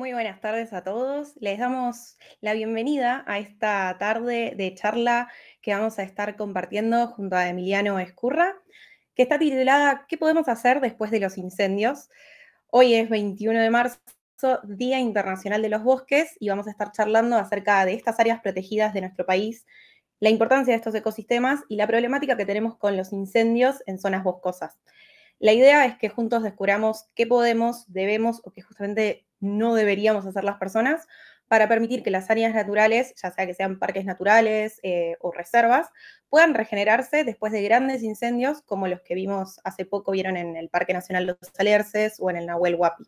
Muy buenas tardes a todos. Les damos la bienvenida a esta tarde de charla que vamos a estar compartiendo junto a Emiliano Escurra, que está titulada ¿Qué podemos hacer después de los incendios? Hoy es 21 de marzo, Día Internacional de los Bosques, y vamos a estar charlando acerca de estas áreas protegidas de nuestro país, la importancia de estos ecosistemas y la problemática que tenemos con los incendios en zonas boscosas. La idea es que juntos descubramos qué podemos, debemos o que justamente no deberíamos hacer las personas para permitir que las áreas naturales, ya sea que sean parques naturales eh, o reservas, puedan regenerarse después de grandes incendios como los que vimos hace poco, vieron en el Parque Nacional Los Alerces o en el Nahuel Huapi.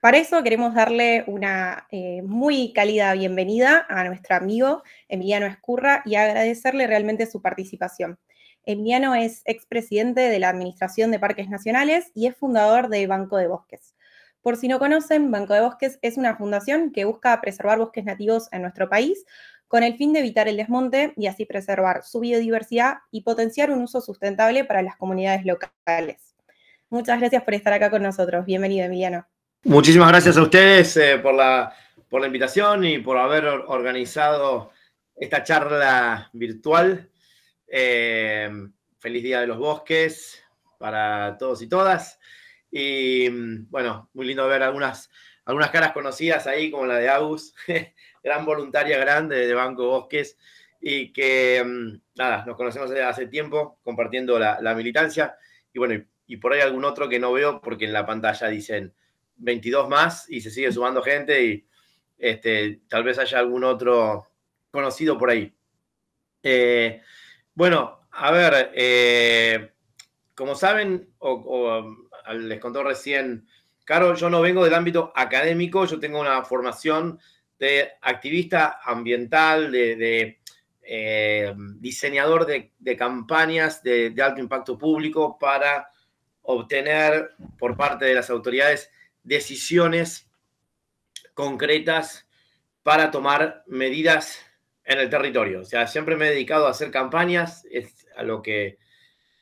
Para eso queremos darle una eh, muy cálida bienvenida a nuestro amigo Emiliano Escurra y agradecerle realmente su participación. Emiliano es expresidente de la Administración de Parques Nacionales y es fundador de Banco de Bosques. Por si no conocen, Banco de Bosques es una fundación que busca preservar bosques nativos en nuestro país con el fin de evitar el desmonte y así preservar su biodiversidad y potenciar un uso sustentable para las comunidades locales. Muchas gracias por estar acá con nosotros. Bienvenido, Emiliano. Muchísimas gracias a ustedes eh, por, la, invitación y por haber organizado esta charla virtual. Eh, feliz Día de los Bosques para todos y todas. Y mm, bueno, muy lindo ver algunas, algunas caras conocidas ahí, como la de Agus, gran voluntaria grande de Banco Bosques, y que mm, nada, nos conocemos desde hace tiempo compartiendo la, militancia. Y bueno, y, por ahí algún otro que no veo porque en la pantalla dicen 22 más y se sigue sumando gente y este, tal vez haya algún otro conocido por ahí. Eh, bueno, a ver, eh, como saben, o, les contó recién Caro, yo no vengo del ámbito académico, yo tengo una formación de activista ambiental, de, eh, diseñador de, campañas de, de, alto impacto público para obtener por parte de las autoridades decisiones concretas para tomar medidas en el territorio. O sea, siempre me he dedicado a hacer campañas, es a lo que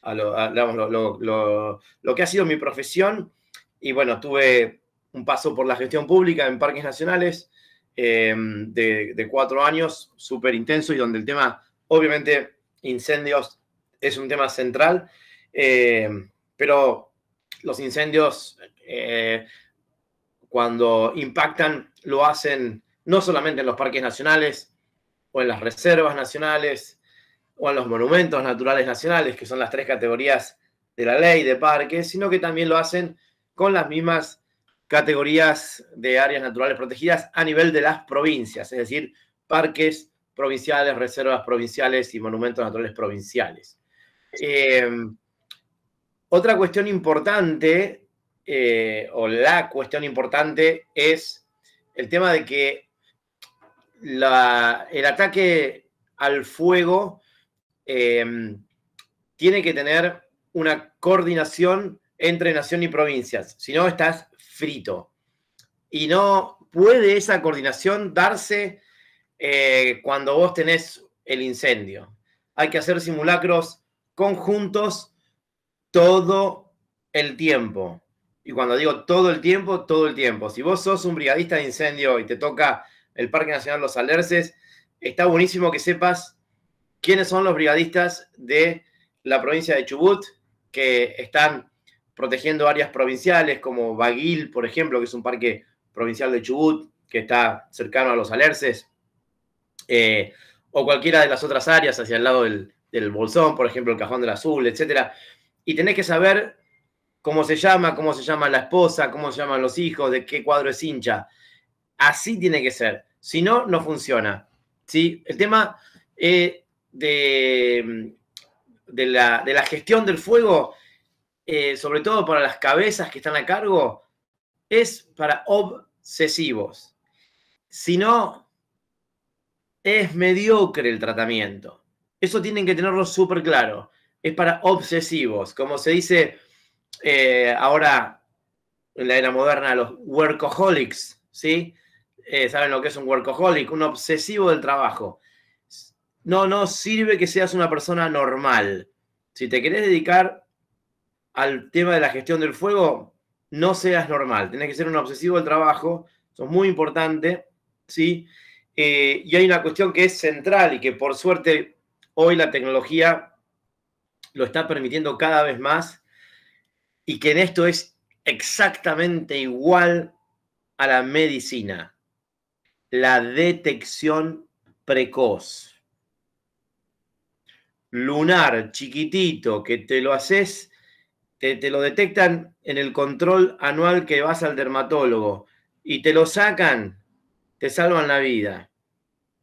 lo, que ha sido mi profesión. Y bueno, tuve un paso por la gestión pública en parques nacionales eh, de, cuatro años, súper intenso y donde el tema, obviamente, incendios es un tema central, eh, pero los incendios eh, cuando impactan lo hacen no solamente en los parques nacionales o en las reservas nacionales, o a los monumentos naturales nacionales, que son las tres categorías de la ley de parques, sino que también lo hacen con las mismas categorías de áreas naturales protegidas a nivel de las provincias, es decir, parques provinciales, reservas provinciales y monumentos naturales provinciales. Em, otra cuestión importante, eh, o la cuestión importante, es el tema de que el ataque al fuego Em, tiene que tener una coordinación entre nación y provincias, si no estás frito. Y no puede esa coordinación darse eh, cuando vos tenés el incendio. Hay que hacer simulacros conjuntos todo el tiempo. Y cuando digo todo el tiempo, todo el tiempo. Si vos sos un brigadista de incendio y te toca el Parque Nacional Los Alerces, está buenísimo que sepas quiénes son los brigadistas de la provincia de Chubut que están protegiendo áreas provinciales como Baguil, por ejemplo, que es un parque provincial de Chubut que está cercano a los alerces, eh, o cualquiera de las otras áreas hacia el lado del, Bolsón, por ejemplo, el Cajón del Azul, etc. Y tenés que saber cómo se llama, cómo se llama la esposa, cómo se llaman los hijos, de qué cuadro es hincha. Así tiene que ser. Si no, no funciona. ¿sí? El tema eh, de, la, gestión del fuego, eh, sobre todo para las cabezas que están a cargo, es para obsesivos. Si no, es mediocre el tratamiento. Eso tienen que tenerlo súper claro. Es para obsesivos, como se dice eh, ahora en la era moderna, los workaholics, ¿sí? Eh, ¿Saben lo que es un workaholic? Un obsesivo del trabajo no no sirve que seas una persona normal. Si te querés dedicar al tema de la gestión del fuego, no seas normal. Tienes que ser un obsesivo del trabajo, eso es muy importante, ¿sí? Eh, y hay una cuestión que es central y que por suerte hoy la tecnología lo está permitiendo cada vez más y que en esto es exactamente igual a la medicina, la detección precoz lunar chiquitito que te lo haces, te, lo detectan en el control anual que vas al dermatólogo y te lo sacan, te salvan la vida.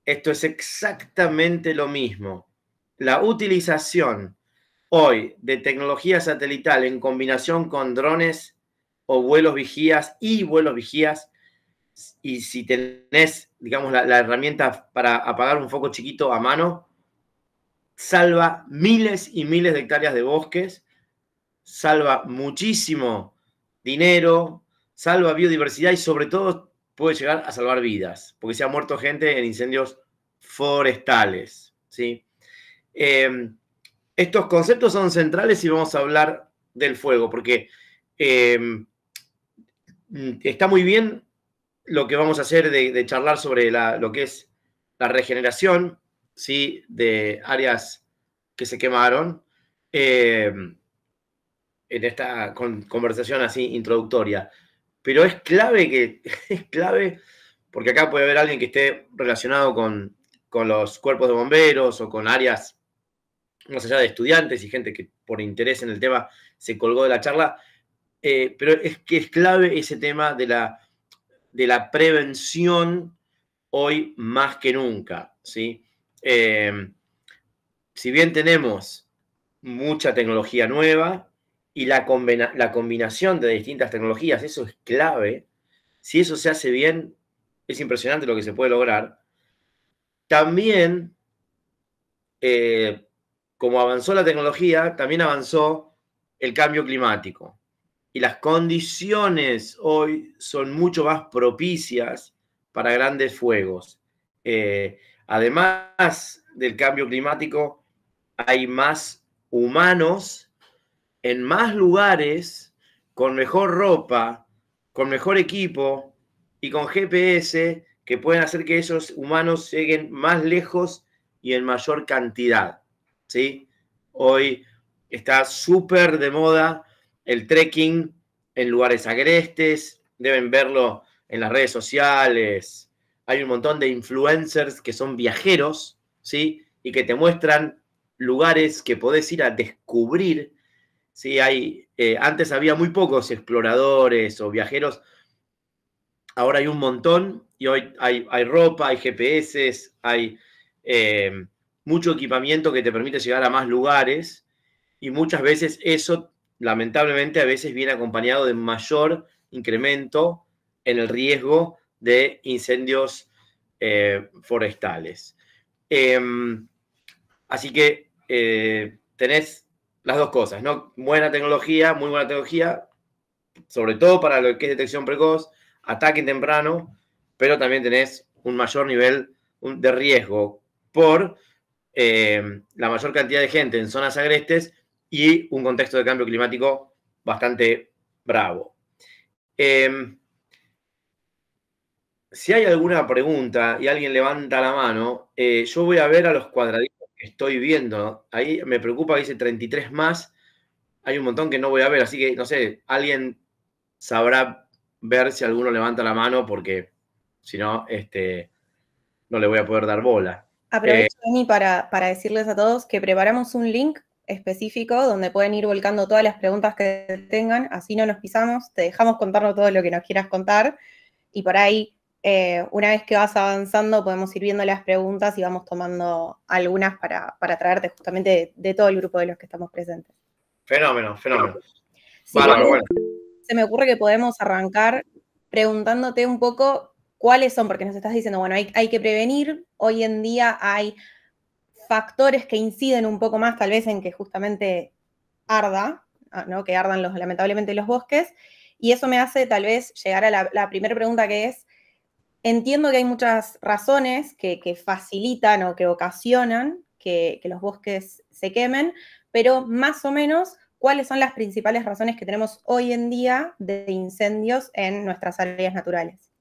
Esto es exactamente lo mismo. La utilización hoy de tecnología satelital en combinación con drones o vuelos vigías y vuelos vigías, y si tenés, digamos, la herramienta para apagar un foco chiquito a mano, salva miles y miles de hectáreas de bosques, salva muchísimo dinero, salva biodiversidad y sobre todo puede llegar a salvar vidas, porque se ha muerto gente en incendios forestales. ¿sí? Em, estos conceptos son centrales y vamos a hablar del fuego, porque em, está muy bien lo que vamos a hacer de, charlar sobre lo que es la regeneración, ¿sí? de áreas que se quemaron eh, en esta conversación así introductoria. Pero es clave que, es clave, porque acá puede haber alguien que esté relacionado con, los cuerpos de bomberos o con áreas más allá de estudiantes y gente que por interés en el tema se colgó de la charla, eh, pero es que es clave ese tema de la, de la prevención hoy más que nunca, ¿sí? Eh, si bien tenemos mucha tecnología nueva y la, combinación de distintas tecnologías, eso es clave, si eso se hace bien, es impresionante lo que se puede lograr. También, eh, como avanzó la tecnología, también avanzó el cambio climático. Y las condiciones hoy son mucho más propicias para grandes fuegos. Eh, Además del cambio climático, hay más humanos en más lugares, con mejor ropa, con mejor equipo y con GPS que pueden hacer que esos humanos lleguen más lejos y en mayor cantidad. ¿sí? Hoy está súper de moda el trekking en lugares agrestes, deben verlo en las redes sociales, hay un montón de influencers que son viajeros, ¿sí? Y que te muestran lugares que podés ir a descubrir, ¿sí? Hay, eh, antes había muy pocos exploradores o viajeros, ahora hay un montón y hoy hay, ropa, hay GPS, hay eh, mucho equipamiento que te permite llegar a más lugares y muchas veces eso, lamentablemente, a veces viene acompañado de mayor incremento en el riesgo de incendios eh, forestales. Em, así que eh, tenés las dos cosas, ¿no? Buena tecnología, muy buena tecnología, sobre todo para lo que es detección precoz, ataque temprano, pero también tenés un mayor nivel de riesgo por em, la mayor cantidad de gente en zonas agrestes y un contexto de cambio climático bastante bravo. Em, si hay alguna pregunta y alguien levanta la mano, eh, yo voy a ver a los cuadraditos que estoy viendo. Ahí me preocupa dice 33 más. Hay un montón que no voy a ver, así que no sé, alguien sabrá ver si alguno levanta la mano porque si no, este, no le voy a poder dar bola. Aprovecho, eh, para, para decirles a todos que preparamos un link específico donde pueden ir volcando todas las preguntas que tengan, así no nos pisamos, te dejamos contarnos todo lo que nos quieras contar y por ahí eh, una vez que vas avanzando, podemos ir viendo las preguntas y vamos tomando algunas para, traerte justamente de, todo el grupo de los que estamos presentes. Fenómeno, fenómeno. Se me ocurre que podemos arrancar preguntándote un poco cuáles son, porque nos estás diciendo, bueno, hay, que prevenir, hoy en día hay factores que inciden un poco más tal vez en que justamente arda, ah, ¿no? que ardan los, lamentablemente los bosques, y eso me hace tal vez llegar a la primera pregunta que es, Entiendo que hay muchas razones que, facilitan o que ocasionan que, los bosques se quemen, pero más o menos, ¿cuáles son las principales razones que tenemos hoy en día de incendios en nuestras áreas naturales?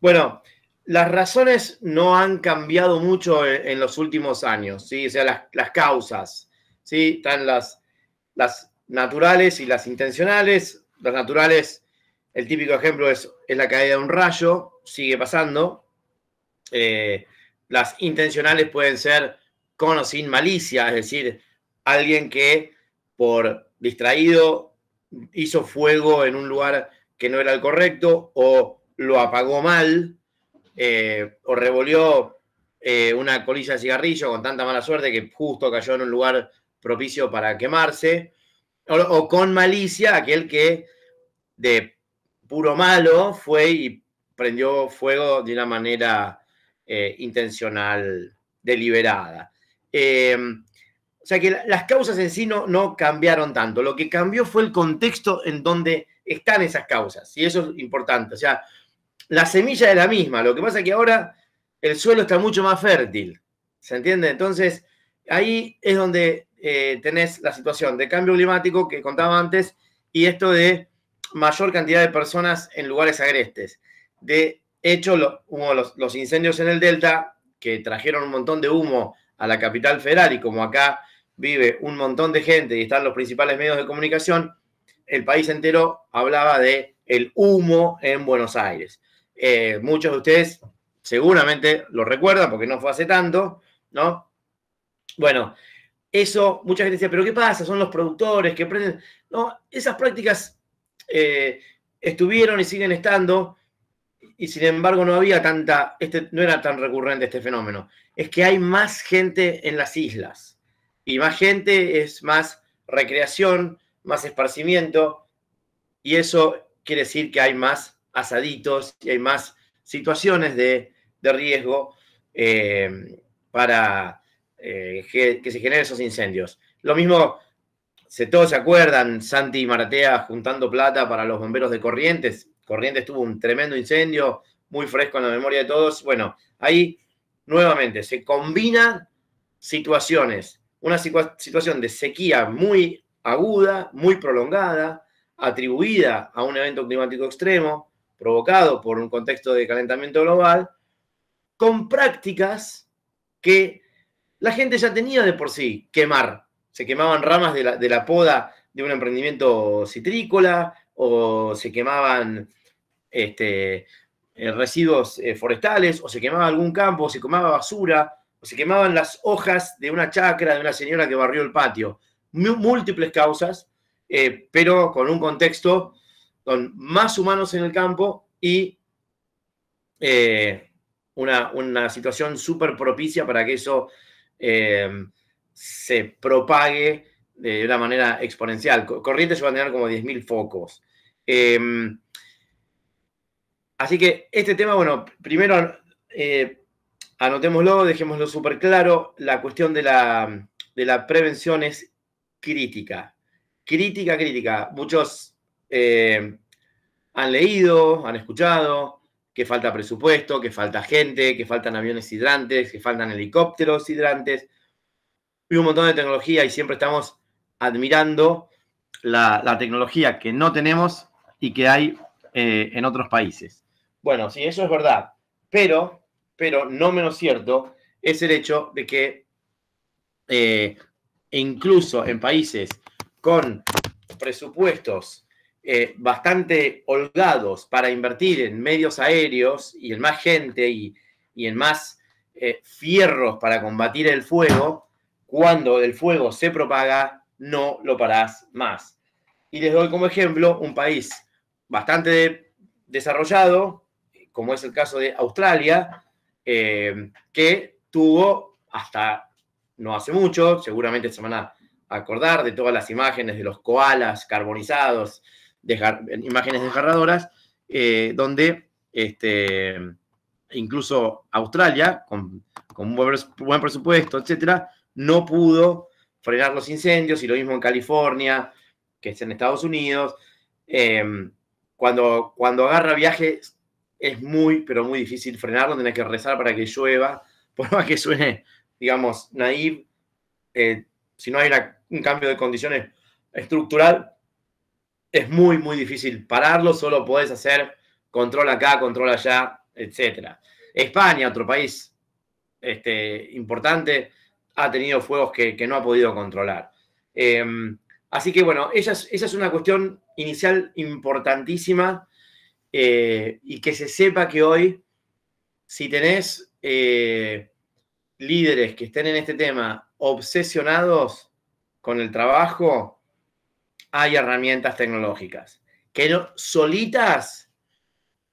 Bueno, las razones no han cambiado mucho en, los últimos años, ¿sí? o sea, las, causas, ¿sí? están las naturales y las intencionales. Las naturales el típico ejemplo es, la caída de un rayo, sigue pasando. Eh, las intencionales pueden ser con o sin malicia, es decir, alguien que por distraído hizo fuego en un lugar que no era el correcto o lo apagó mal eh, o revolvió eh, una colilla de cigarrillo con tanta mala suerte que justo cayó en un lugar propicio para quemarse o, o con malicia aquel que de puro malo fue y prendió fuego de una manera eh, intencional, deliberada. Em, o sea que las causas en sí no, cambiaron tanto. Lo que cambió fue el contexto en donde están esas causas. Y eso es importante. O sea, la semilla es la misma. Lo que pasa es que ahora el suelo está mucho más fértil. ¿Se entiende? Entonces, ahí es donde eh, tenés la situación de cambio climático que contaba antes y esto de mayor cantidad de personas en lugares agrestes. De hecho, los, incendios en el Delta, que trajeron un montón de humo a la capital federal, y como acá vive un montón de gente y están los principales medios de comunicación, el país entero hablaba de el humo en Buenos Aires. Eh, muchos de ustedes seguramente lo recuerdan porque no fue hace tanto, ¿no? Bueno, eso, mucha gente decía, pero ¿qué pasa? Son los productores que prenden. No, esas prácticas eh, estuvieron y siguen estando, y sin embargo no había tanta, este, no era tan recurrente este fenómeno. Es que hay más gente en las islas, y más gente es más recreación, más esparcimiento, y eso quiere decir que hay más asaditos y hay más situaciones de, riesgo eh, para eh, que, que, se generen esos incendios. Lo mismo todos se acuerdan, Santi y Maratea juntando plata para los bomberos de Corrientes. Corrientes tuvo un tremendo incendio, muy fresco en la memoria de todos. Bueno, ahí nuevamente se combinan situaciones. Una situación de sequía muy aguda, muy prolongada, atribuida a un evento climático extremo, provocado por un contexto de calentamiento global, con prácticas que la gente ya tenía de por sí, quemar, se quemaban ramas de la, poda de un emprendimiento citrícola o se quemaban este, eh, residuos eh, forestales o se quemaba algún campo, o se quemaba basura o se quemaban las hojas de una chacra de una señora que barrió el patio. Múltiples causas, eh, pero con un contexto con más humanos en el campo y una, situación súper propicia para que eso se propague de una manera exponencial. Corrientes van a tener como 10.000 focos. Em, así que este tema, bueno, primero eh, anotémoslo, dejémoslo súper claro, la cuestión de la, prevención es crítica, crítica, crítica. Muchos eh, han leído, han escuchado que falta presupuesto, que falta gente, que faltan aviones hidrantes, que faltan helicópteros hidrantes, y un montón de tecnología y siempre estamos admirando la, tecnología que no tenemos y que hay eh, en otros países. Bueno, sí, eso es verdad, pero, pero no menos cierto es el hecho de que eh, incluso en países con presupuestos eh, bastante holgados para invertir en medios aéreos y en más gente y, y en más fierros para combatir el fuego, cuando el fuego se propaga, no lo parás más. Y les doy como ejemplo un país bastante desarrollado, como es el caso de Australia, eh, que tuvo hasta no hace mucho, seguramente se van a acordar de todas las imágenes de los koalas carbonizados, imágenes desgarradoras, eh, donde este, incluso Australia, con, un buen, buen presupuesto, etcétera, no pudo frenar los incendios, y lo mismo en California, que es en Estados Unidos. Em, cuando, cuando agarra viajes es muy, pero muy difícil frenarlo, tenés que rezar para que llueva, por más que suene, digamos, naive, eh, si no hay un cambio de condiciones estructural, es muy, muy difícil pararlo, solo puedes hacer control acá, control allá, etc. España, otro país este, importante, ha tenido fuegos que, no ha podido controlar. Em, así que bueno, esa es, esa es, una cuestión inicial importantísima eh, y que se sepa que hoy, si tenés eh, líderes que estén en este tema obsesionados con el trabajo, hay herramientas tecnológicas que no, solitas,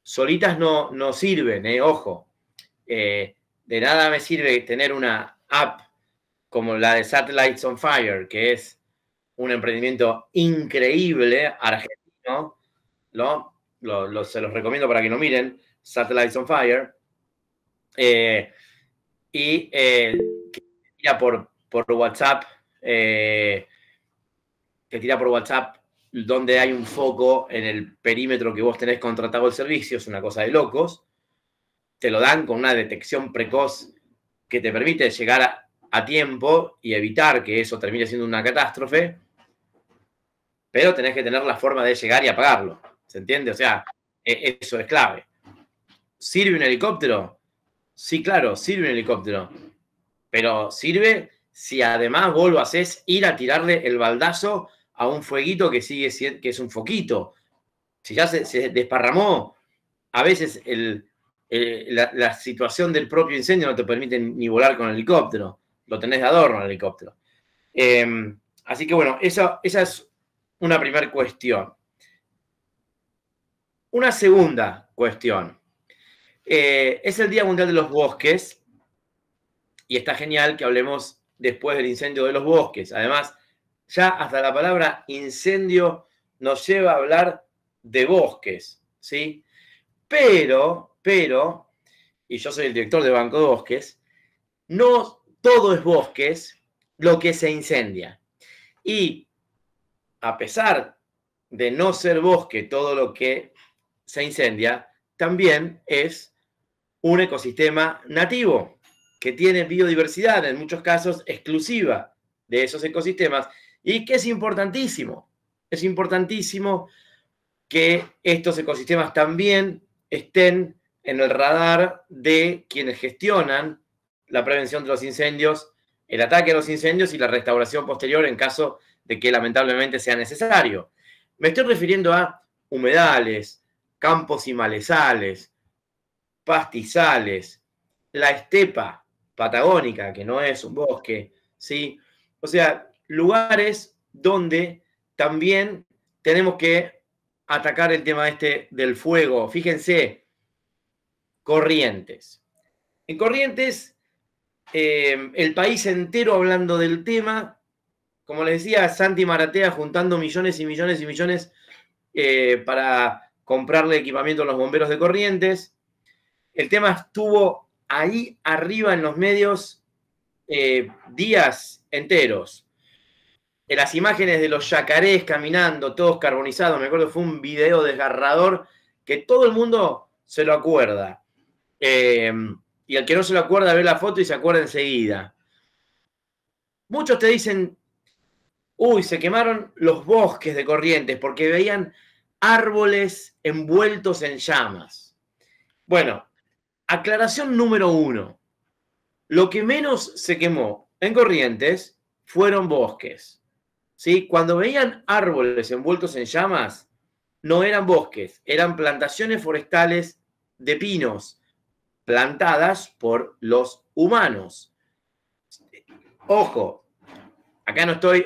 solitas no, no sirven, eh, ojo. de nada me sirve tener una app como la de Satellites on Fire, que es un emprendimiento increíble argentino, ¿no? se los recomiendo para que lo miren, Satellites on Fire, eh, y eh, tira por, por WhatsApp, eh, que tira por WhatsApp donde hay un foco en el perímetro que vos tenés contratado el servicio, es una cosa de locos, te lo dan con una detección precoz que te permite llegar a, a tiempo y evitar que eso termine siendo una catástrofe, pero tenés que tener la forma de llegar y apagarlo. ¿Se entiende? O sea, e, eso es clave. ¿Sirve un helicóptero? Sí, claro, sirve un helicóptero. Pero sirve si además vos lo ir a tirarle el baldazo a un fueguito que sigue que es un foquito. Si ya se, desparramó, a veces la, la situación del propio incendio no te permite ni volar con el helicóptero lo tenés de adorno el helicóptero. Em, así que bueno, esa, esa es una primera cuestión. Una segunda cuestión. Eh, es el Día Mundial de los Bosques y está genial que hablemos después del incendio de los bosques. Además, ya hasta la palabra incendio nos lleva a hablar de bosques, ¿sí? Pero, pero, y yo soy el director de Banco de Bosques, no todo es bosques, lo que se incendia. Y a pesar de no ser bosque todo lo que se incendia, también es un ecosistema nativo que tiene biodiversidad, en muchos casos exclusiva de esos ecosistemas, y que es importantísimo. Es importantísimo que estos ecosistemas también estén en el radar de quienes gestionan la prevención de los incendios, el ataque a los incendios y la restauración posterior en caso de que lamentablemente sea necesario. Me estoy refiriendo a humedales, campos y malezales, pastizales, la estepa patagónica, que no es un bosque, ¿sí? O sea, lugares donde también tenemos que atacar el tema este del fuego. Fíjense, corrientes. En corrientes eh, el país entero hablando del tema. Como les decía, Santi Maratea juntando millones y millones y millones eh, para comprarle equipamiento a los bomberos de Corrientes. El tema estuvo ahí arriba en los medios eh, días enteros. las imágenes de los yacarés caminando, todos carbonizados, me acuerdo, fue un video desgarrador que todo el mundo se lo acuerda y al que no se lo acuerda ve la foto y se acuerda enseguida. Muchos te dicen, uy, se quemaron los bosques de Corrientes porque veían árboles envueltos en llamas. Bueno, aclaración número uno. Lo que menos se quemó en Corrientes fueron bosques. ¿sí? Cuando veían árboles envueltos en llamas, no eran bosques, eran plantaciones forestales de pinos plantadas por los humanos. Ojo, acá no estoy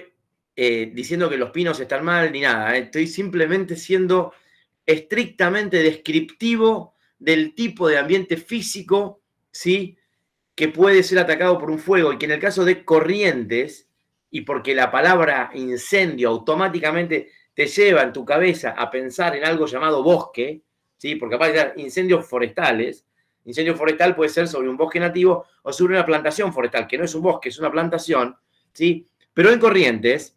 eh, diciendo que los pinos están mal ni nada, eh, estoy simplemente siendo estrictamente descriptivo del tipo de ambiente físico, ¿sí? que puede ser atacado por un fuego y que en el caso de corrientes, y porque la palabra incendio automáticamente te lleva en tu cabeza a pensar en algo llamado bosque, ¿sí? porque aparte de incendios forestales, Incendio forestal puede ser sobre un bosque nativo o sobre una plantación forestal, que no es un bosque, es una plantación, ¿sí? Pero en Corrientes,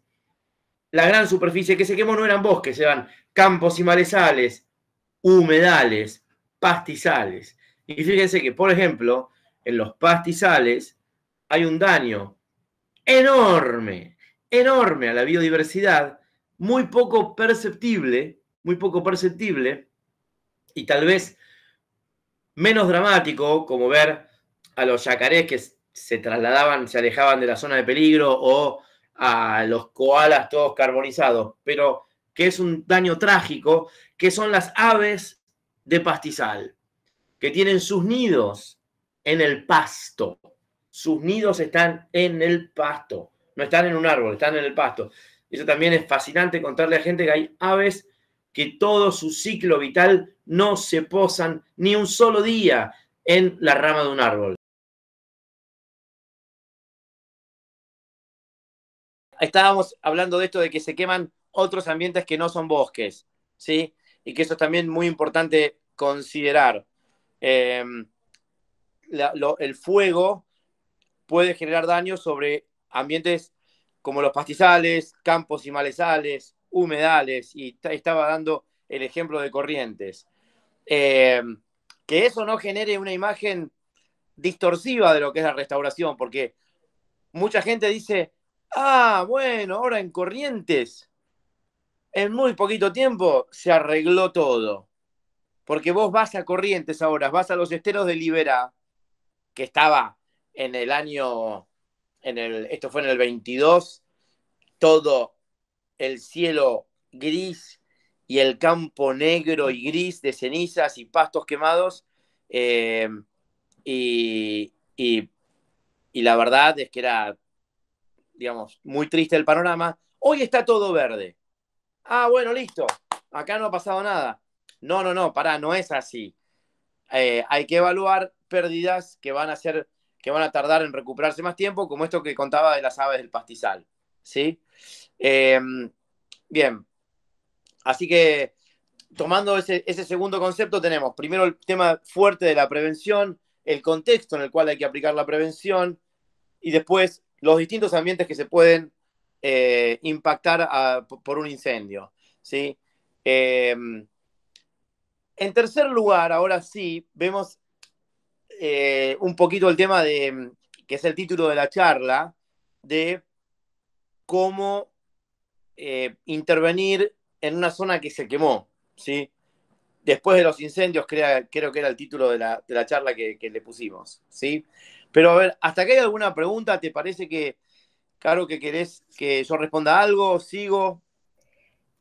la gran superficie que se quemó no eran bosques, eran campos y malezales, humedales, pastizales. Y fíjense que, por ejemplo, en los pastizales hay un daño enorme, enorme a la biodiversidad, muy poco perceptible, muy poco perceptible, y tal vez menos dramático, como ver a los yacarés que se trasladaban, se alejaban de la zona de peligro o a los koalas todos carbonizados, pero que es un daño trágico, que son las aves de pastizal, que tienen sus nidos en el pasto. Sus nidos están en el pasto, no están en un árbol, están en el pasto. Eso también es fascinante contarle a gente que hay aves que todo su ciclo vital no se posan ni un solo día en la rama de un árbol. Estábamos hablando de esto de que se queman otros ambientes que no son bosques, ¿sí? Y que eso es también muy importante considerar. Em, el fuego puede generar daño sobre ambientes como los pastizales, campos y malezales, humedales y estaba dando el ejemplo de Corrientes. Eh, que eso no genere una imagen distorsiva de lo que es la restauración, porque mucha gente dice, ah, bueno, ahora en Corrientes, en muy poquito tiempo se arregló todo. Porque vos vas a Corrientes ahora, vas a los esteros de Libera que estaba en el año, en el, esto fue en el 22, todo el cielo gris y el campo negro y gris de cenizas y pastos quemados. Eh, y, la verdad es que era, digamos, muy triste el panorama. Hoy está todo verde. Ah, bueno, listo. Acá no ha pasado nada. No, no, no, pará, no es así. Eh, hay que evaluar pérdidas que van a ser, que van a tardar en recuperarse más tiempo, como esto que contaba de las aves del pastizal. ¿sí? Em, bien, así que tomando ese, segundo concepto tenemos primero el tema fuerte de la prevención, el contexto en el cual hay que aplicar la prevención y después los distintos ambientes que se pueden eh, impactar por un incendio, ¿sí? Em, en tercer lugar, ahora sí, vemos eh, un poquito el tema de, que es el título de la charla, de cómo eh, intervenir en una zona que se quemó, ¿sí? Después de los incendios, creo que era el título de la, charla que, le pusimos, ¿sí? Pero a ver, ¿hasta que hay alguna pregunta? ¿Te parece que, claro, que querés que yo responda algo? ¿Sigo?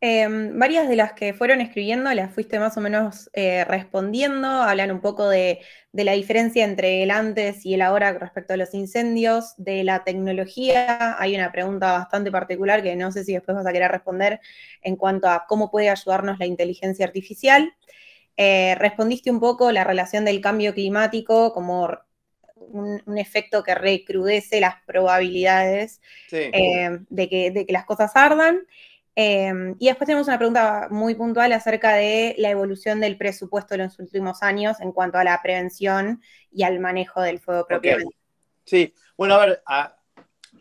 Em, varias de las que fueron escribiendo las fuiste más o menos eh, respondiendo, hablan un poco de, la diferencia entre el antes y el ahora respecto a los incendios, de la tecnología, hay una pregunta bastante particular que no sé si después vas a querer responder en cuanto a cómo puede ayudarnos la inteligencia artificial. Eh, respondiste un poco la relación del cambio climático como un, efecto que recrudece las probabilidades eh, de, que, de, que, las cosas ardan. Em, y después tenemos una pregunta muy puntual acerca de la evolución del presupuesto en los últimos años en cuanto a la prevención y al manejo del fuego propio. Sí, bueno, a ver,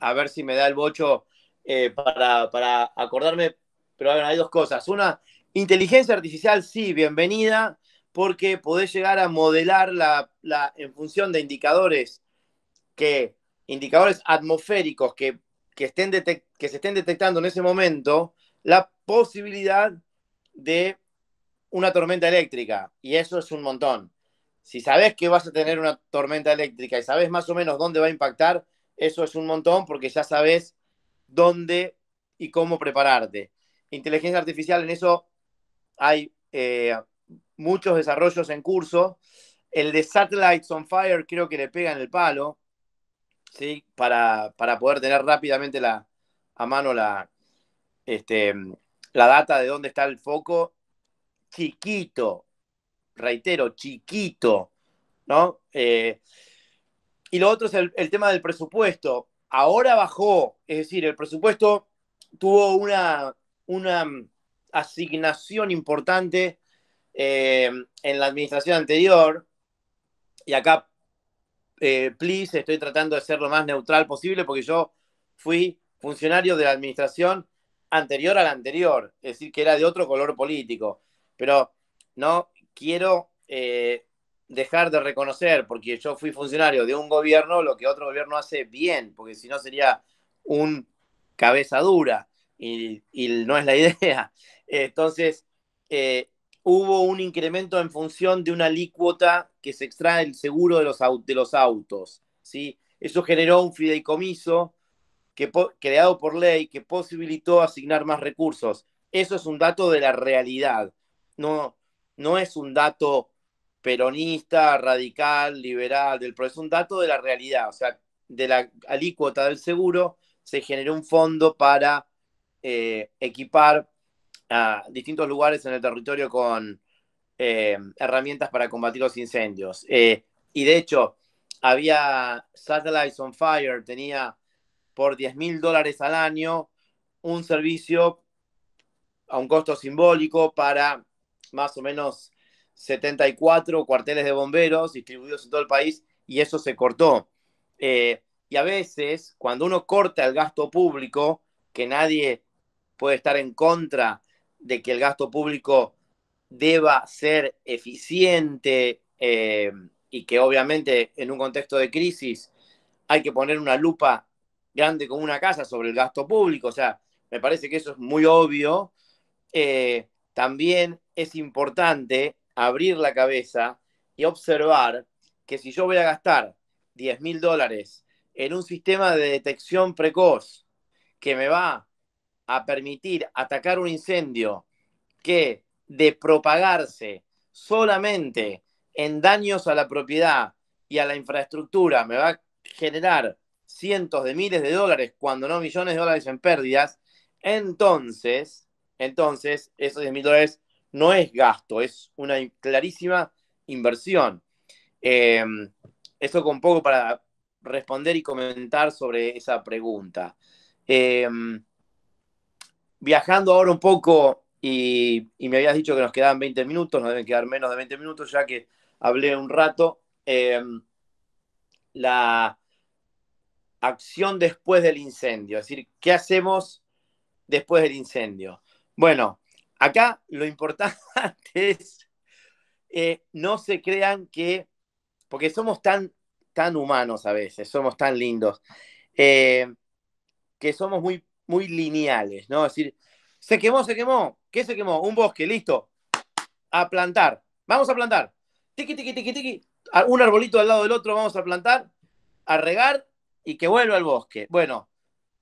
a, ver si me da el bocho eh, para, acordarme, pero bueno hay dos cosas. Una, inteligencia artificial, sí, bienvenida, porque podés llegar a modelar en función de indicadores que indicadores atmosféricos que, estén que se estén detectando en ese momento, la posibilidad de una tormenta eléctrica. Y eso es un montón. Si sabes que vas a tener una tormenta eléctrica y sabes más o menos dónde va a impactar, eso es un montón porque ya sabes dónde y cómo prepararte. Inteligencia artificial, en eso hay eh, muchos desarrollos en curso. El de Satellites on Fire creo que le pega en el palo, ¿sí? para, para poder tener rápidamente la, a mano la, este, la data de dónde está el foco, chiquito, reitero, chiquito, ¿no? Eh, y lo otro es el, tema del presupuesto. Ahora bajó, es decir, el presupuesto tuvo una, una mm, asignación importante eh, en la administración anterior, y acá, eh, please, estoy tratando de ser lo más neutral posible porque yo fui funcionario de la administración anterior al anterior, es decir, que era de otro color político. Pero no quiero eh, dejar de reconocer, porque yo fui funcionario de un gobierno, lo que otro gobierno hace bien, porque si no sería un cabeza dura y, no es la idea. Entonces, eh, hubo un incremento en función de una alícuota que se extrae el seguro de los, de los autos. ¿sí? Eso generó un fideicomiso creado por ley que posibilitó asignar más recursos. Eso es un dato de la realidad. No, no es un dato peronista, radical, liberal, del es un dato de la realidad. O sea, de la alícuota del seguro se generó un fondo para eh, equipar a distintos lugares en el territorio con eh, herramientas para combatir los incendios. Eh, y de hecho, había Satellites on Fire, tenía por 10 mil dólares al año un servicio a un costo simbólico para más o menos 74 cuarteles de bomberos distribuidos en todo el país y eso se cortó. Eh, y a veces, cuando uno corta el gasto público, que nadie puede estar en contra de que el gasto público deba ser eficiente eh, y que obviamente en un contexto de crisis hay que poner una lupa grande como una casa sobre el gasto público, o sea, me parece que eso es muy obvio. Eh, también es importante abrir la cabeza y observar que si yo voy a gastar 10 mil dólares en un sistema de detección precoz que me va a permitir atacar un incendio que de propagarse solamente en daños a la propiedad y a la infraestructura me va a generar cientos de miles de dólares, cuando no millones de dólares en pérdidas, entonces, entonces esos 10.000 dólares no es gasto, es una clarísima inversión. Em, eso con poco para responder y comentar sobre esa pregunta. Em, viajando ahora un poco, y, me habías dicho que nos quedaban 20 minutos, nos deben quedar menos de 20 minutos, ya que hablé un rato. Em, la, acción después del incendio, es decir, ¿qué hacemos después del incendio? Bueno, acá lo importante es, eh, no se crean que, porque somos tan, tan humanos a veces, somos tan lindos, eh, que somos muy, muy lineales, ¿no? Es decir, se quemó, se quemó, ¿qué se quemó? Un bosque, listo, a plantar, vamos a plantar, tiki, tiki, tiki, tiki, un arbolito al lado del otro vamos a plantar, a regar y que vuelva al bosque. Bueno,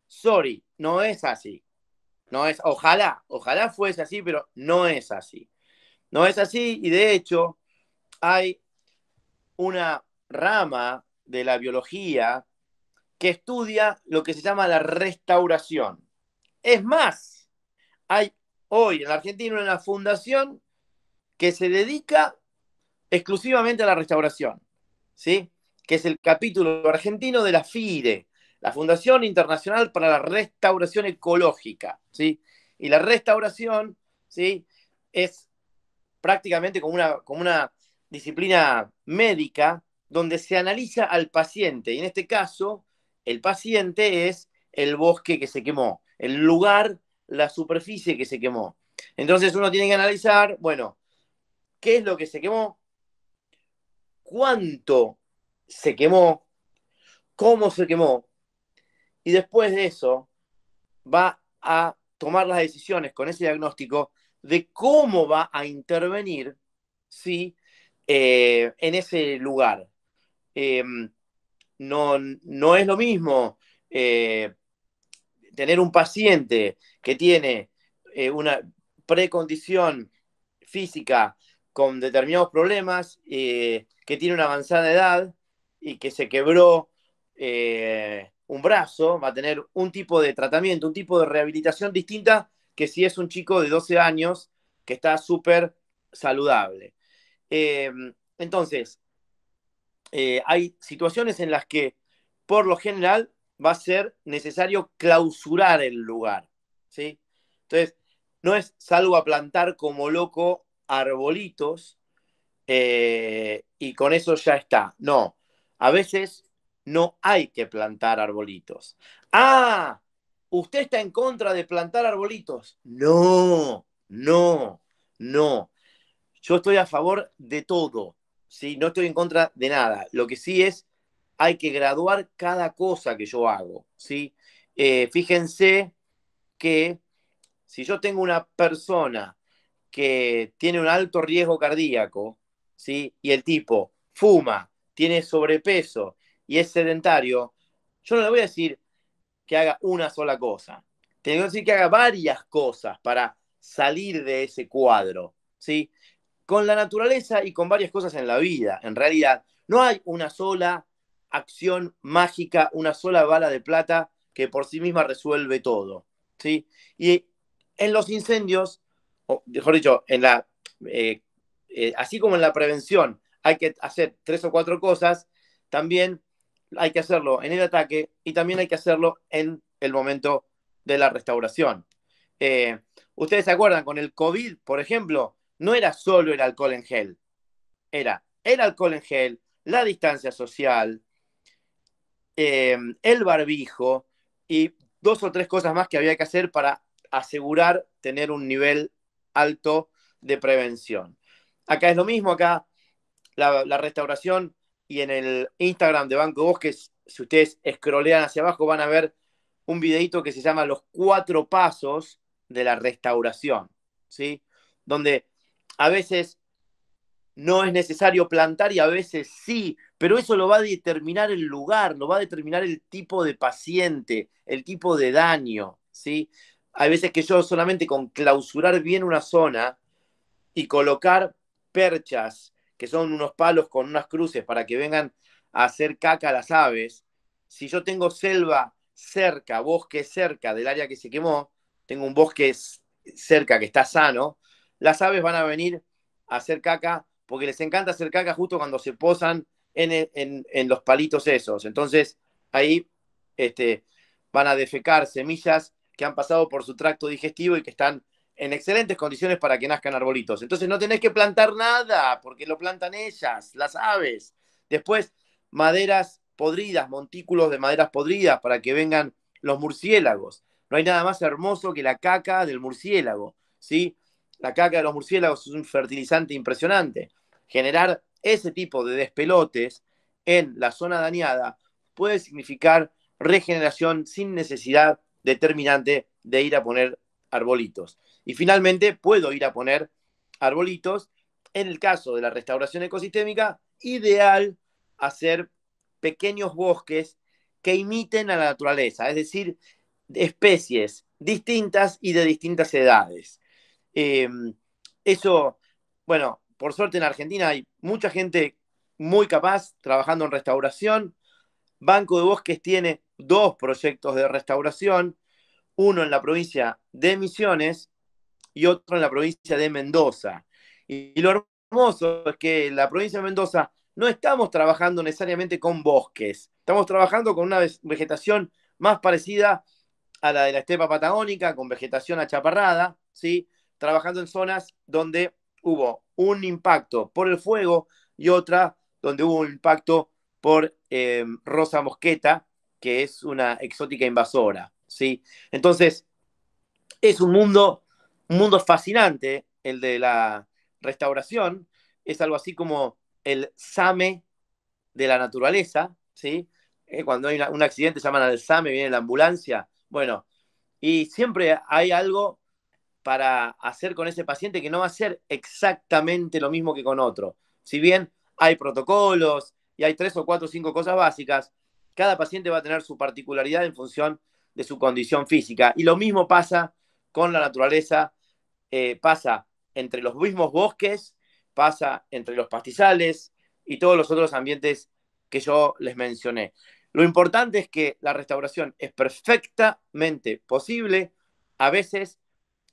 sorry, no es así. No es, ojalá, ojalá fuese así, pero no es así. No es así y de hecho hay una rama de la biología que estudia lo que se llama la restauración. Es más, hay hoy en la Argentina una fundación que se dedica exclusivamente a la restauración, ¿sí? que es el capítulo argentino de la FIRE, la Fundación Internacional para la Restauración Ecológica. ¿sí? Y la restauración ¿sí? es prácticamente como una, como una disciplina médica donde se analiza al paciente. Y en este caso, el paciente es el bosque que se quemó, el lugar, la superficie que se quemó. Entonces uno tiene que analizar, bueno, ¿qué es lo que se quemó? ¿Cuánto se quemó, cómo se quemó, y después de eso va a tomar las decisiones con ese diagnóstico de cómo va a intervenir ¿sí? Eh, en ese lugar. Em, no, es lo mismo eh, tener un paciente que tiene eh, una precondición física con determinados problemas, que tiene una avanzada edad, y que se quebró eh, un brazo, va a tener un tipo de tratamiento, un tipo de rehabilitación distinta que si es un chico de 12 años que está súper saludable. Em, entonces, eh, hay situaciones en las que, por lo general, va a ser necesario clausurar el lugar. Entonces, no es salvo a plantar como loco arbolitos eh, y con eso ya está. No, a veces no hay que plantar arbolitos. Ah, usted está en contra de plantar arbolitos. No, no, no. Yo estoy a favor de todo, ¿sí? No estoy en contra de nada. Lo que sí es, hay que graduar cada cosa que yo hago, ¿sí? Eh, fíjense que si yo tengo una persona que tiene un alto riesgo cardíaco, ¿sí? Y el tipo fuma, tiene sobrepeso y es sedentario, yo no le voy a decir que haga una sola cosa. Tengo que decir que haga varias cosas para salir de ese cuadro, ¿sí? Con la naturaleza y con varias cosas en la vida, en realidad, no hay una sola acción mágica, una sola bala de plata que por sí misma resuelve todo, ¿sí? Y en los incendios, o mejor dicho, en la, eh, eh, así como en la prevención hay que hacer tres o cuatro cosas, también hay que hacerlo en el ataque y también hay que hacerlo en el momento de la restauración. Eh, Ustedes se acuerdan, con el COVID, por ejemplo, no era solo el alcohol en gel, era el alcohol en gel, la distancia social, eh, el barbijo y dos o tres cosas más que había que hacer para asegurar tener un nivel alto de prevención. Acá es lo mismo, acá la, restauración y en el Instagram de Banco Bosques, si ustedes scrollean hacia abajo, van a ver un videito que se llama Los cuatro pasos de la restauración, ¿sí? Donde a veces no es necesario plantar y a veces sí, pero eso lo va a determinar el lugar, lo va a determinar el tipo de paciente, el tipo de daño, ¿sí? Hay veces que yo solamente con clausurar bien una zona y colocar perchas que son unos palos con unas cruces para que vengan a hacer caca las aves, si yo tengo selva cerca, bosque cerca del área que se quemó, tengo un bosque cerca que está sano, las aves van a venir a hacer caca porque les encanta hacer caca justo cuando se posan en, e, en los palitos esos. Entonces, ahí este, van a defecar semillas que han pasado por su tracto digestivo y que están en excelentes condiciones para que nazcan arbolitos. Entonces no tenés que plantar nada, porque lo plantan ellas, las aves. Después, maderas podridas, montículos de maderas podridas para que vengan los murciélagos. No hay nada más hermoso que la caca del murciélago, ¿sí? La caca de los murciélagos es un fertilizante impresionante. Generar ese tipo de despelotes en la zona dañada puede significar regeneración sin necesidad determinante de ir a poner arbolitos. Y finalmente puedo ir a poner arbolitos. En el caso de la restauración ecosistémica, ideal hacer pequeños bosques que imiten a la naturaleza, es decir, especies distintas y de distintas edades. Em, eso, bueno, por suerte en Argentina hay mucha gente muy capaz trabajando en restauración. Banco de Bosques tiene dos proyectos de restauración, uno en la provincia de Misiones y otro en la provincia de Mendoza. Y, lo hermoso es que en la provincia de Mendoza no estamos trabajando necesariamente con bosques, estamos trabajando con una vegetación más parecida a la de la estepa patagónica, con vegetación achaparrada, ¿sí? trabajando en zonas donde hubo un impacto por el fuego y otra donde hubo un impacto por em, rosa mosqueta, que es una exótica invasora. ¿sí? Entonces, es un mundo un mundo fascinante, el de la restauración. Es algo así como el SAME de la naturaleza, ¿sí? Eh, cuando hay un accidente llaman al SAME, viene la ambulancia. Bueno, y siempre hay algo para hacer con ese paciente que no va a ser exactamente lo mismo que con otro. Si bien hay protocolos y hay tres o cuatro o cinco cosas básicas, cada paciente va a tener su particularidad en función de su condición física. Y lo mismo pasa con la naturaleza eh, pasa entre los mismos bosques, pasa entre los pastizales y todos los otros ambientes que yo les mencioné. Lo importante es que la restauración es perfectamente posible, a veces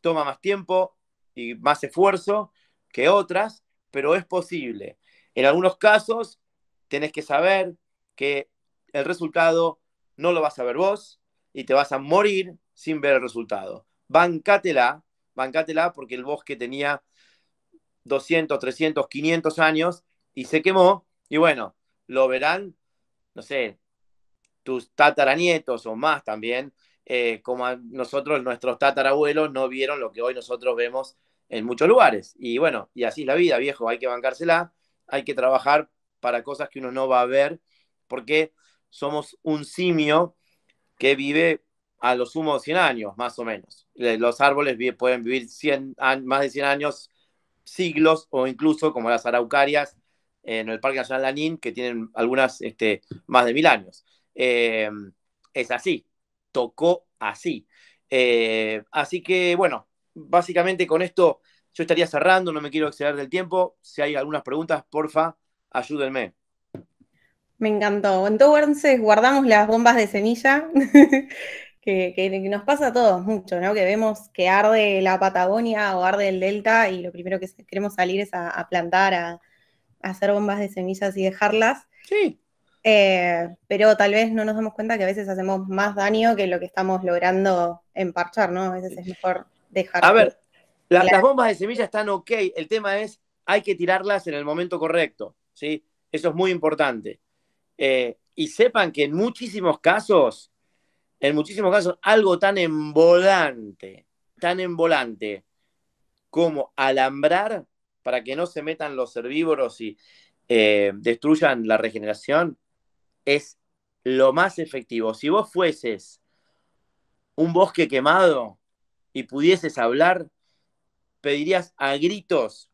toma más tiempo y más esfuerzo que otras, pero es posible. En algunos casos tenés que saber que el resultado no lo vas a ver vos y te vas a morir sin ver el resultado. Bancátela bancátela porque el bosque tenía 200, 300, 500 años y se quemó. Y bueno, lo verán, no sé, tus tataranietos o más también, eh, como nosotros, nuestros tatarabuelos, no vieron lo que hoy nosotros vemos en muchos lugares. Y bueno, y así es la vida, viejo, hay que bancársela, hay que trabajar para cosas que uno no va a ver, porque somos un simio que vive a los sumo 100 años, más o menos. Los árboles pueden vivir 100, más de 100 años, siglos, o incluso como las araucarias en el Parque Nacional Lanín, que tienen algunas este, más de mil años. Em, es así, tocó así. Eh, así que, bueno, básicamente con esto yo estaría cerrando, no me quiero exceder del tiempo. Si hay algunas preguntas, porfa, ayúdenme. Me encantó. Entonces guardamos las bombas de semilla que, nos pasa a todos mucho, ¿no? Que vemos que arde la Patagonia o arde el Delta y lo primero que queremos salir es a, plantar, a, hacer bombas de semillas y dejarlas. Sí. Eh, pero tal vez no nos damos cuenta que a veces hacemos más daño que lo que estamos logrando emparchar, ¿no? A veces es mejor dejar. A ver, las bombas de semillas están ok, el tema es hay que tirarlas en el momento correcto, ¿sí? Eso es muy importante. Eh, y sepan que en muchísimos casos en muchísimos casos, algo tan embolante, tan embolante como alambrar para que no se metan los herbívoros y eh, destruyan la regeneración, es lo más efectivo. Si vos fueses un bosque quemado y pudieses hablar, pedirías a gritos,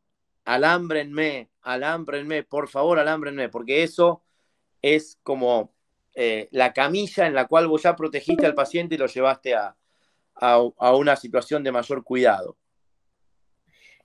alámbrenme, alámbrenme, por favor, alámbrenme, porque eso es como eh, la camilla en la cual vos ya protegiste al paciente y lo llevaste a, una situación de mayor cuidado.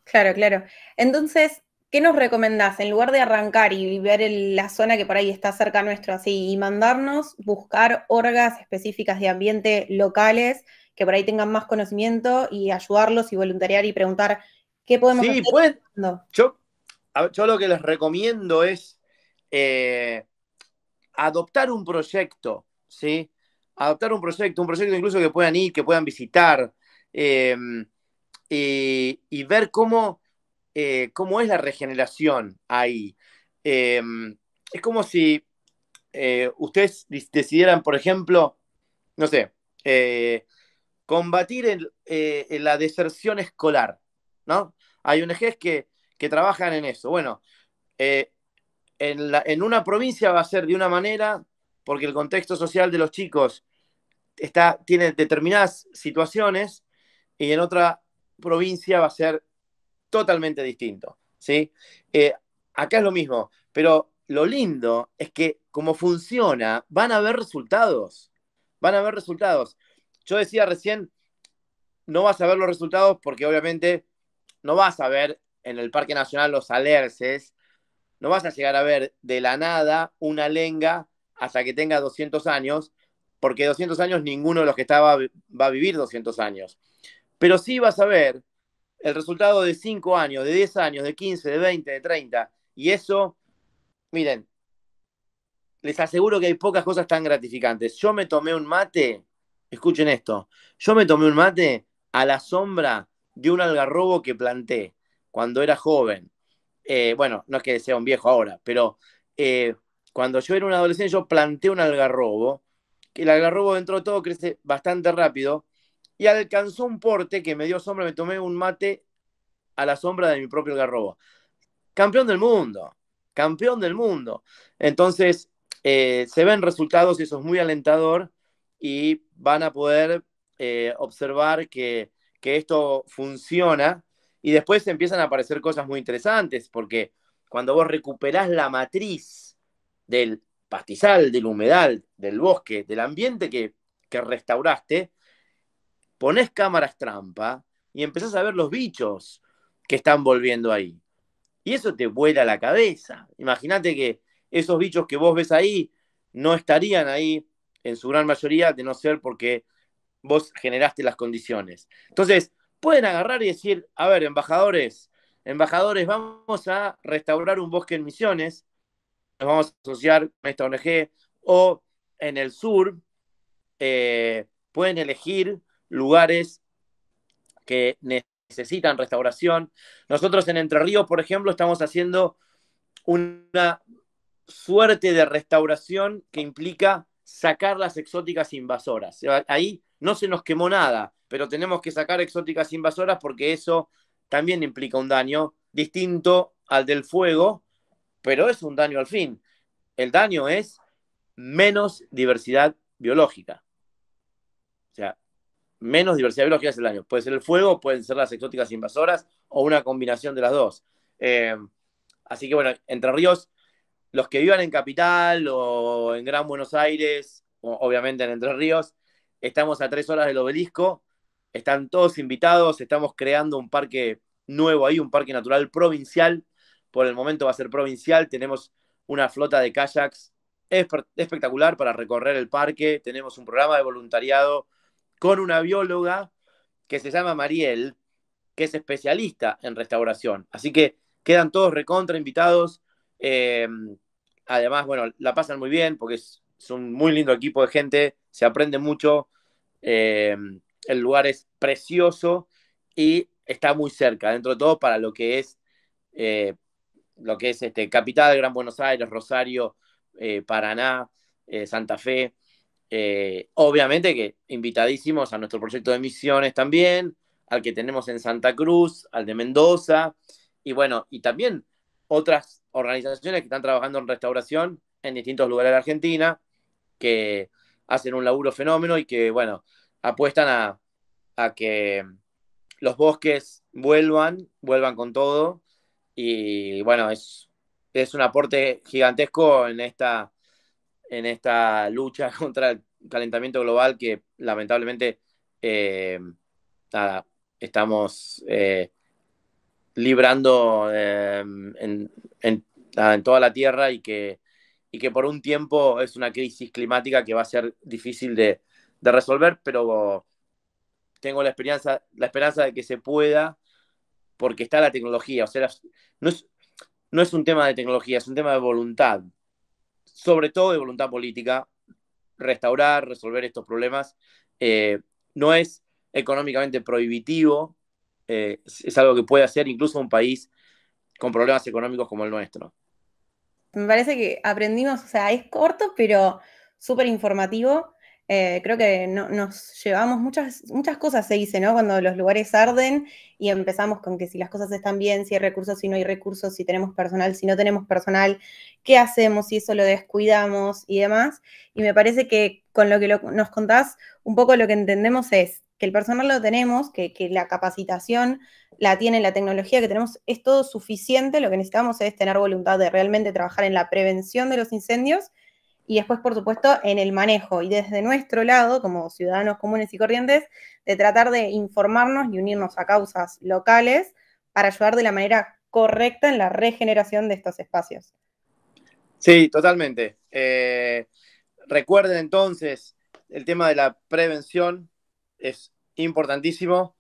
Claro, claro. Entonces, ¿qué nos recomendás? En lugar de arrancar y ver la zona que por ahí está cerca nuestro, así, y mandarnos buscar orgas específicas de ambiente locales que por ahí tengan más conocimiento y ayudarlos y voluntariar y preguntar qué podemos hacer. Sí, yo, yo, lo que les recomiendo es eh, adoptar un proyecto, ¿sí? Adoptar un proyecto, un proyecto incluso que puedan ir, que puedan visitar eh, y, ver cómo, eh, cómo es la regeneración ahí. Eh, es como si ustedes decidieran, por ejemplo, no sé, combatir la deserción escolar, ¿no? Hay ONGs que, que trabajan en eso. Bueno, en, una provincia va a ser de una manera, porque el contexto social de los chicos está, tiene determinadas situaciones, y en otra provincia va a ser totalmente distinto. ¿sí? Eh, acá es lo mismo, pero lo lindo es que como funciona, van a haber resultados. Van a haber resultados. Yo decía recién, no vas a ver los resultados porque obviamente no vas a ver en el Parque Nacional los alerces no vas a llegar a ver de la nada una lenga hasta que tenga 200 años, porque 200 años ninguno de los que estaba va, va a vivir 200 años. Pero sí vas a ver el resultado de 5 años, de 10 años, de 15, de 20, de 30. Y eso, miren, les aseguro que hay pocas cosas tan gratificantes. Yo me tomé un mate, escuchen esto, yo me tomé un mate a la sombra de un algarrobo que planté cuando era joven. Eh, bueno, no es que sea un viejo ahora, pero eh, cuando yo era un adolescente yo planté un algarrobo, que el algarrobo dentro de todo crece bastante rápido y alcanzó un porte que me dio sombra, me tomé un mate a la sombra de mi propio algarrobo. Campeón del mundo, campeón del mundo. Entonces, eh, se ven resultados y eso es muy alentador y van a poder observar que, que, esto funciona y después empiezan a aparecer cosas muy interesantes, porque cuando vos recuperás la matriz del pastizal, del humedal, del bosque, del ambiente que, restauraste, ponés cámaras trampa y empezás a ver los bichos que están volviendo ahí. Y eso te vuela la cabeza. Imagínate que esos bichos que vos ves ahí no estarían ahí en su gran mayoría de no ser porque vos generaste las condiciones. Entonces, pueden agarrar y decir, a ver, embajadores, embajadores, vamos a restaurar un bosque en Misiones, nos vamos a asociar con esta ONG, o en el sur, eh, pueden elegir lugares que necesitan restauración. Nosotros en Entre Ríos, por ejemplo, estamos haciendo una suerte de restauración que implica sacar las exóticas invasoras. Ahí no se nos quemó nada, pero tenemos que sacar exóticas invasoras porque eso también implica un daño distinto al del fuego, pero es un daño al fin. El daño es menos diversidad biológica. O sea, menos diversidad biológica es el daño. Puede ser el fuego, pueden ser las exóticas invasoras o una combinación de las dos. Eh, así que bueno, Entre Ríos, los que vivan en Capital o en Gran Buenos Aires, obviamente en Entre Ríos, estamos a tres horas del obelisco están todos invitados, estamos creando un parque nuevo ahí, un parque natural provincial. Por el momento va a ser provincial, tenemos una flota de kayaks espectacular para recorrer el parque, tenemos un programa de voluntariado con una bióloga que se llama Mariel, que es especialista en restauración. Así que quedan todos recontra invitados. Eh, además, bueno, la pasan muy bien porque es, un muy lindo equipo de gente, se aprende mucho. Eh, el lugar es precioso y está muy cerca, dentro de todo, para lo que es, eh, lo que es este, Capital, Gran Buenos Aires, Rosario, eh, Paraná, eh, Santa Fe. obviamente que invitadísimos a nuestro proyecto de misiones también, al que tenemos en Santa Cruz, al de Mendoza, y bueno, y también otras organizaciones que están trabajando en restauración en distintos lugares de Argentina, que hacen un laburo fenómeno y que, bueno, apuestan a, que los bosques vuelvan, vuelvan con todo. Y bueno, es, es un aporte gigantesco en esta, en esta lucha contra el calentamiento global que lamentablemente eh, estamos eh, librando em, en, en, toda la Tierra y que, y que por un tiempo es una crisis climática que va a ser difícil de, de resolver, pero tengo la esperanza, la esperanza de que se pueda, porque está la tecnología. O sea, no es, un tema de tecnología, es un tema de voluntad, sobre todo de voluntad política, restaurar, resolver estos problemas. Eh, no es económicamente prohibitivo, eh, es algo que puede hacer incluso un país con problemas económicos como el nuestro. Me parece que aprendimos, o sea, es corto, pero súper informativo. Eh, creo que nos llevamos muchas, muchas cosas, se dice, ¿no? Cuando los lugares arden y empezamos con que si las cosas están bien, si hay recursos, si no hay recursos, si tenemos personal, si no tenemos personal, qué hacemos, si eso lo descuidamos y demás. Y me parece que con lo que nos contás, un poco lo que entendemos es que el personal lo tenemos, que la capacitación la tiene la tecnología que tenemos, es todo suficiente, lo que necesitamos es tener voluntad de realmente trabajar en la prevención de los incendios y después, por supuesto, en el manejo. Y desde nuestro lado, como ciudadanos comunes y corrientes, de tratar de informarnos y unirnos a causas locales para ayudar de la manera correcta en la regeneración de estos espacios. Sí, totalmente. Eh, recuerden entonces, el tema de la prevención es importantísimo.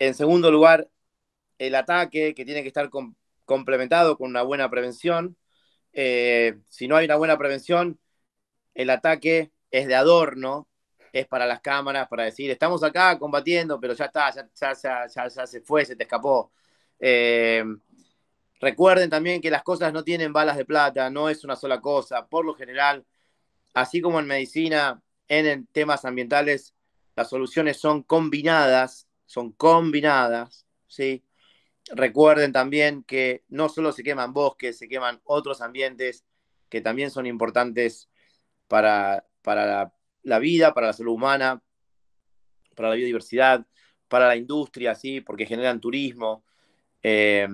En segundo lugar, el ataque que tiene que estar complementado con una buena prevención. Eh, si no hay una buena prevención, el ataque es de adorno, es para las cámaras, para decir, estamos acá combatiendo, pero ya está, ya, se fue, se te escapó. Eh, recuerden también que las cosas no tienen balas de plata, no es una sola cosa. Por lo general, así como en medicina, en temas ambientales, las soluciones son combinadas, son combinadas, ¿sí? Recuerden también que no solo se queman bosques, se queman otros ambientes que también son importantes para, la, vida, para la salud humana, para la biodiversidad, para la industria, ¿sí? porque generan turismo. Eh,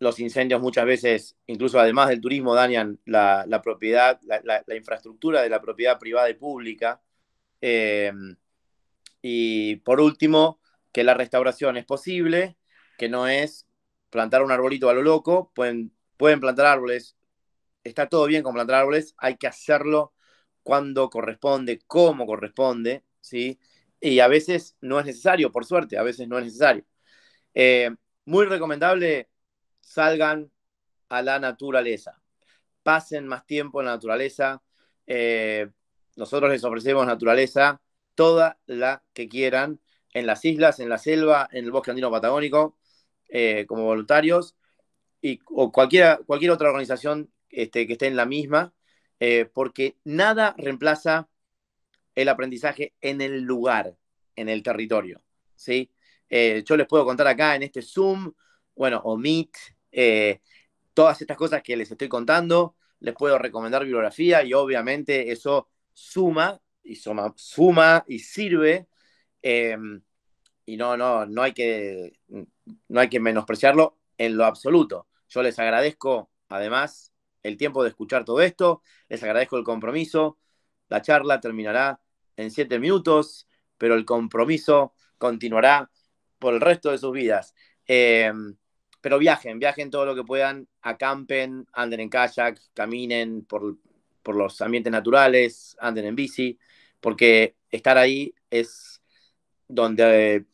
los incendios muchas veces, incluso además del turismo, dañan la, propiedad, la, infraestructura de la propiedad privada y pública. Eh, y por último, que la restauración es posible que no es plantar un arbolito a lo loco, pueden, pueden plantar árboles, está todo bien con plantar árboles, hay que hacerlo cuando corresponde, cómo corresponde, ¿sí? Y a veces no es necesario, por suerte, a veces no es necesario. Eh, muy recomendable, salgan a la naturaleza, pasen más tiempo en la naturaleza. Eh, nosotros les ofrecemos naturaleza, toda la que quieran, en las islas, en la selva, en el bosque andino patagónico. Eh, como voluntarios y, o cualquier otra organización este, que esté en la misma, eh, porque nada reemplaza el aprendizaje en el lugar, en el territorio. ¿sí? Eh, yo les puedo contar acá en este Zoom, bueno, o Meet, todas estas cosas que les estoy contando, les puedo recomendar bibliografía y obviamente eso suma y suma, suma y sirve. y no, no, no hay que no hay que menospreciarlo en lo absoluto. Yo les agradezco, además, el tiempo de escuchar todo esto, les agradezco el compromiso. La charla terminará en siete minutos, pero el compromiso continuará por el resto de sus vidas. Em, pero viajen, viajen todo lo que puedan, acampen, anden en kayak, caminen por, por los ambientes naturales, anden en bici, porque estar ahí es donde eh,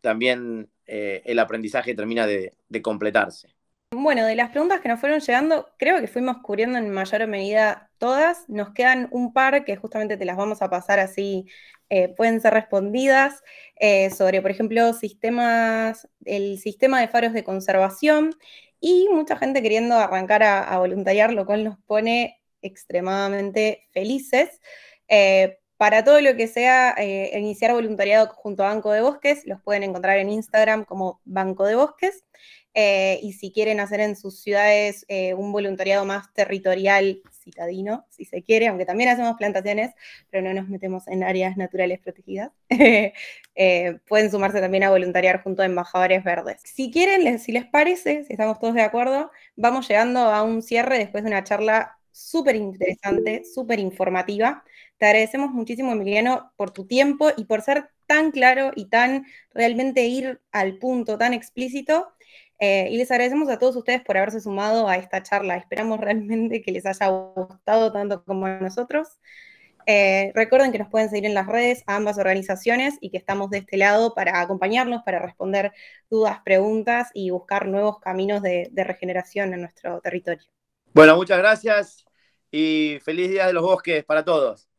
también eh, el aprendizaje termina de, completarse. Bueno, de las preguntas que nos fueron llegando, creo que fuimos cubriendo en mayor medida todas. Nos quedan un par que justamente te las vamos a pasar así, eh, pueden ser respondidas, eh, sobre, por ejemplo, sistemas, el sistema de faros de conservación y mucha gente queriendo arrancar a, voluntariar, lo cual nos pone extremadamente felices. Para todo lo que sea eh, iniciar voluntariado junto a Banco de Bosques, los pueden encontrar en Instagram como Banco de Bosques. Eh, y si quieren hacer en sus ciudades eh, un voluntariado más territorial, citadino, si se quiere, aunque también hacemos plantaciones, pero no nos metemos en áreas naturales protegidas, pueden sumarse también a voluntariar junto a embajadores verdes. Si quieren, si les parece, si estamos todos de acuerdo, vamos llegando a un cierre después de una charla súper interesante, súper informativa. Te agradecemos muchísimo, Emiliano, por tu tiempo y por ser tan claro y tan realmente ir al punto, tan explícito. Eh, y les agradecemos a todos ustedes por haberse sumado a esta charla. Esperamos realmente que les haya gustado tanto como a nosotros. Eh, recuerden que nos pueden seguir en las redes a ambas organizaciones y que estamos de este lado para acompañarnos, para responder dudas, preguntas y buscar nuevos caminos de regeneración en nuestro territorio. Bueno, muchas gracias y feliz Día de los Bosques para todos.